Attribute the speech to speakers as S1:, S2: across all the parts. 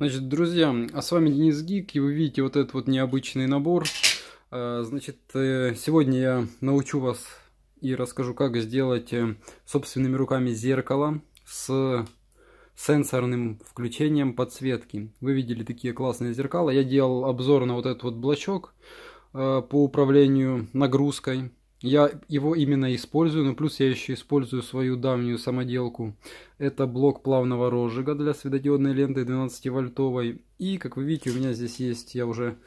S1: Значит, друзья, а с вами Денис Гик, и вы видите вот этот вот необычный набор. Э, значит, э, сегодня я научу вас и расскажу, как сделать э, собственными руками зеркало с сенсорным включением подсветки. Вы видели такие классные зеркала. Я делал обзор на вот этот вот блочок по управлению нагрузкой я его именно использую, но плюс я еще использую свою давнюю самоделку. Это блок плавного розжига для светодиодной ленты 12 вольтовой. И, как вы видите, у меня здесь есть, я уже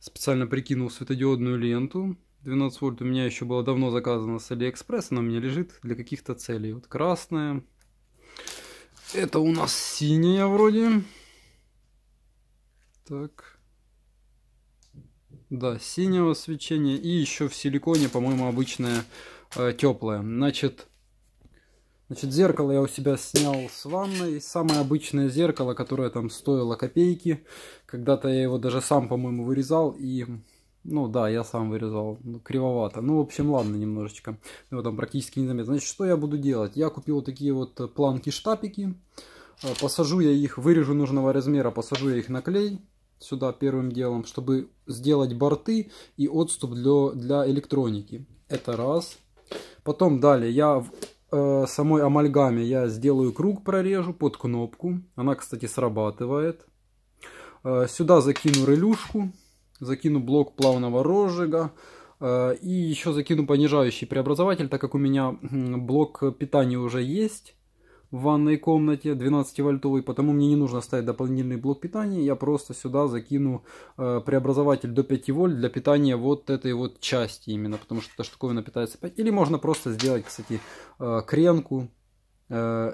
S1: специально прикинул светодиодную ленту. 12 вольт у меня еще было давно заказано с Алиэкспресс, она у меня лежит для каких-то целей. Вот красная. Это у нас синяя вроде. Так, да, синего свечения и еще в силиконе, по-моему, обычное э, теплое. Значит, значит, зеркало я у себя снял с ванной. Самое обычное зеркало, которое там стоило копейки. Когда-то я его даже сам, по-моему, вырезал и... Ну да, я сам вырезал, ну, кривовато. Ну, в общем, ладно немножечко. Его ну, там практически незаметно. Значит, что я буду делать? Я купил вот такие вот планки-штапики. Э, посажу я их, вырежу нужного размера, посажу я их на клей сюда первым делом, чтобы сделать борты и отступ для, для электроники. Это раз. Потом далее я в э, самой амальгаме я сделаю круг, прорежу под кнопку. Она, кстати, срабатывает. Э, сюда закину релюшку, закину блок плавного розжига. Э, и еще закину понижающий преобразователь, так как у меня блок питания уже есть в ванной комнате 12-вольтовый, потому мне не нужно ставить дополнительный блок питания, я просто сюда закину э, преобразователь до 5 вольт для питания вот этой вот части именно, потому что эта штуковина питается 5. Или можно просто сделать, кстати, э, кренку э,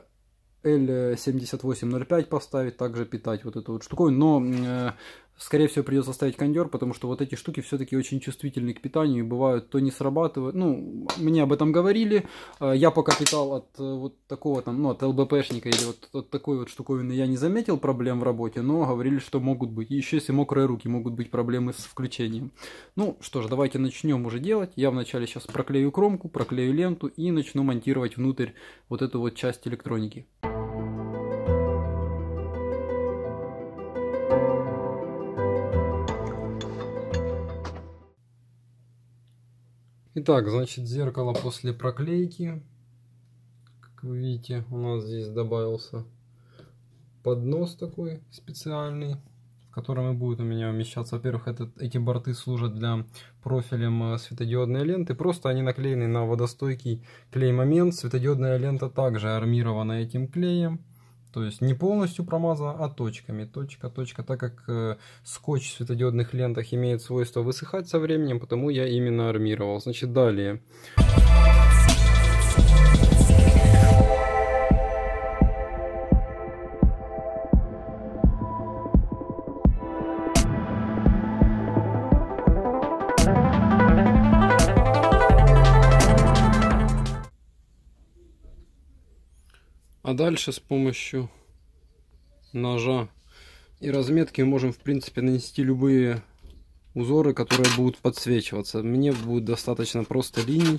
S1: L7805 поставить, также питать вот эту вот штуковину, но... Э, Скорее всего, придется ставить кондер, потому что вот эти штуки все-таки очень чувствительны к питанию, бывают, то не срабатывают. Ну, мне об этом говорили. А, я пока питал от э, вот такого там, ну, от ЛБПшника или вот от такой вот штуковины я не заметил проблем в работе, но говорили, что могут быть. еще если мокрые руки, могут быть проблемы с включением. Ну, что ж, давайте начнем уже делать. Я вначале сейчас проклею кромку, проклею ленту и начну монтировать внутрь вот эту вот часть электроники. Итак, значит, зеркало после проклейки. Как вы видите, у нас здесь добавился поднос такой специальный, в котором и будет у меня умещаться. Во-первых, эти борты служат для профилем э, светодиодной ленты. Просто они наклеены на водостойкий клей-момент. Светодиодная лента также армирована этим клеем. То есть не полностью промазано, а точками. Точка, точка. Так как э, скотч в светодиодных лентах имеет свойство высыхать со временем, потому я именно армировал. Значит, Далее. А дальше с помощью ножа и разметки можем, в принципе, нанести любые узоры, которые будут подсвечиваться. Мне будет достаточно просто линий.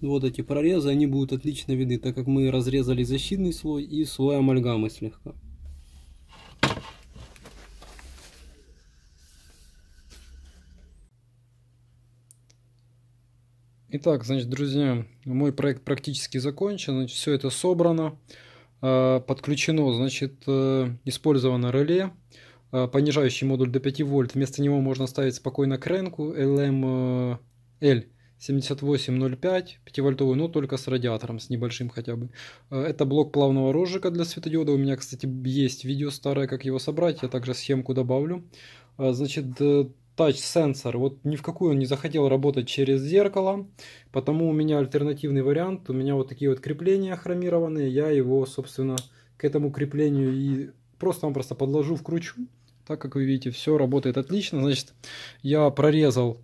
S1: Вот эти прорезы, они будут отлично видны, так как мы разрезали защитный слой и слой амальгамы слегка. Итак, значит, друзья, мой проект практически закончен, значит, все это собрано, а, подключено, значит, э, использовано реле, а, понижающий модуль до 5 вольт, вместо него можно ставить спокойно кренку LM L7805, 5-вольтовую, но только с радиатором, с небольшим хотя бы. А, это блок плавного розжига для светодиода. У меня, кстати, есть видео старое, как его собрать. Я также схемку добавлю. Значит, тач-сенсор, вот ни в какую он не захотел работать через зеркало, потому у меня альтернативный вариант, у меня вот такие вот крепления хромированные, я его, собственно, к этому креплению и просто просто подложу, вкручу, так как вы видите, все работает отлично, значит, я прорезал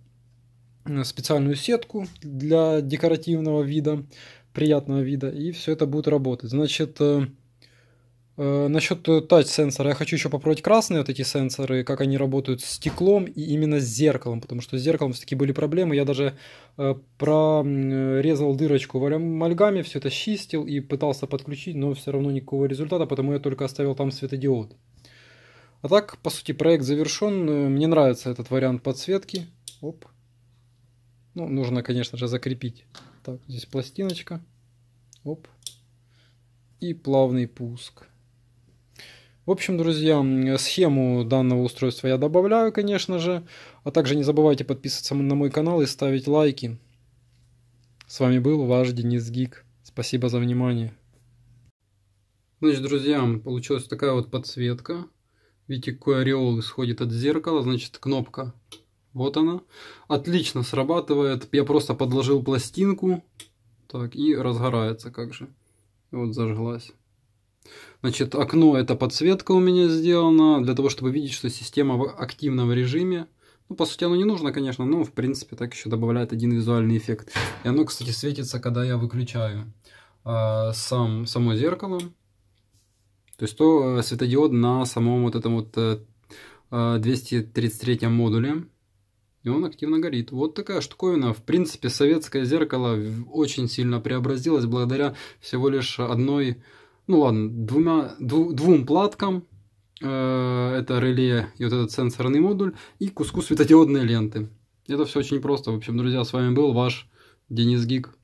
S1: э, специальную сетку для декоративного вида, приятного вида, и все это будет работать. Значит, э, Э, Насчет э, тач-сенсора, я хочу еще попробовать красные вот эти сенсоры, как они работают с стеклом и именно с зеркалом, потому что с зеркалом все-таки были проблемы. Я даже э, прорезал э, дырочку в амальгаме, все это чистил и пытался подключить, но все равно никакого результата, потому я только оставил там светодиод. А так, по сути, проект завершен. Мне нравится этот вариант подсветки. Оп. Ну, нужно, конечно же, закрепить. Так, здесь пластиночка. Оп. И плавный пуск. В общем, друзья, схему данного устройства я добавляю, конечно же. А также не забывайте подписываться на мой канал и ставить лайки. С вами был ваш Денис Гик. Спасибо за внимание. Значит, друзья, получилась такая вот подсветка. Видите, какой ореол исходит от зеркала. Значит, кнопка. Вот она. Отлично срабатывает. Я просто подложил пластинку. Так, и разгорается как же. Вот зажглась. Значит, окно – это подсветка у меня сделана, для того, чтобы видеть, что система в активном режиме. Ну, по сути, оно не нужно, конечно, но, в принципе, так еще добавляет один визуальный эффект. И оно, кстати, светится, когда я выключаю э, сам, само зеркало. То есть, то э, светодиод на самом вот этом вот э, 233 э, модуле. И он активно горит. Вот такая штуковина. В принципе, советское зеркало очень сильно преобразилось благодаря всего лишь одной ну ладно, двумя, дву, двум платкам, э, это реле и вот этот сенсорный модуль, и куску светодиодной ленты. Это все очень просто. В общем, друзья, с вами был ваш Денис Гик.